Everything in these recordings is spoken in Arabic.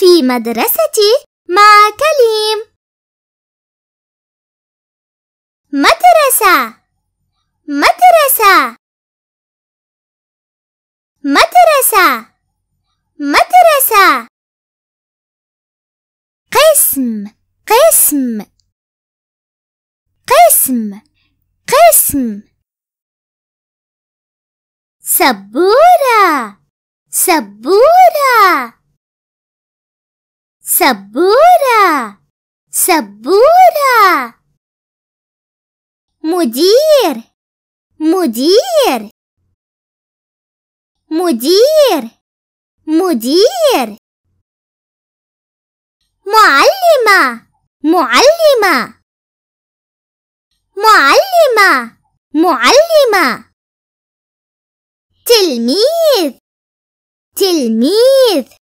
في مدرستي مع كليم مدرسة مدرسة مدرسة مدرسة قسم قسم قسم قسم سبورة سبورة سبورة سبورة مدير مدير مدير مدير معلمة معلمة معلمة معلمة تلميذ تلميذ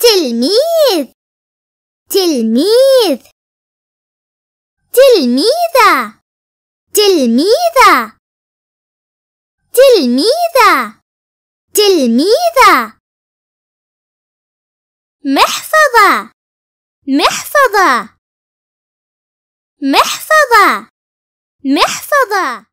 تلميذ تلميذ تلميذة تلميذة تلميذة تلميذة محفظة محفظة محفظة محفظة